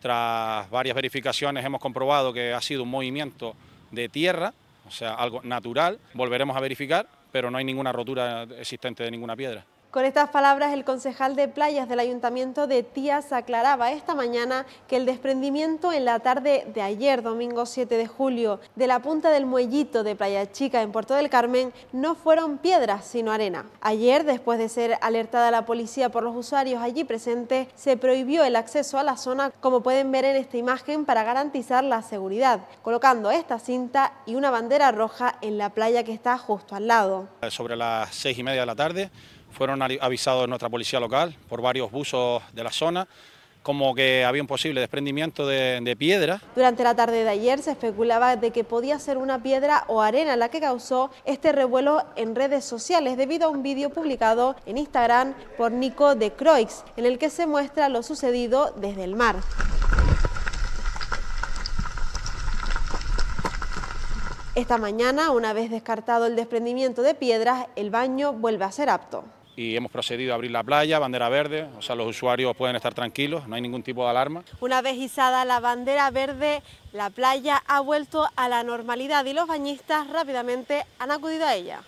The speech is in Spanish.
Tras varias verificaciones hemos comprobado que ha sido un movimiento de tierra, o sea, algo natural. Volveremos a verificar, pero no hay ninguna rotura existente de ninguna piedra. Con estas palabras, el concejal de playas del Ayuntamiento de Tías aclaraba esta mañana que el desprendimiento en la tarde de ayer, domingo 7 de julio, de la punta del muellito de Playa Chica en Puerto del Carmen no fueron piedras, sino arena. Ayer, después de ser alertada la policía por los usuarios allí presentes, se prohibió el acceso a la zona, como pueden ver en esta imagen, para garantizar la seguridad, colocando esta cinta y una bandera roja en la playa que está justo al lado. Sobre las seis y media de la tarde, fueron avisados en nuestra policía local por varios buzos de la zona como que había un posible desprendimiento de, de, piedra. Durante la tarde de ayer se especulaba de que podía ser una piedra o arena la que causó este revuelo en redes sociales debido a un vídeo publicado en Instagram por Nico de Croix, en el que se muestra lo sucedido desde el mar. Esta mañana, una vez descartado el desprendimiento de piedras, el baño vuelve a ser apto y hemos procedido a abrir la playa, bandera verde, o sea, los usuarios pueden estar tranquilos, no hay ningún tipo de alarma. Una vez izada la bandera verde, la playa ha vuelto a la normalidad y los bañistas rápidamente han acudido a ella.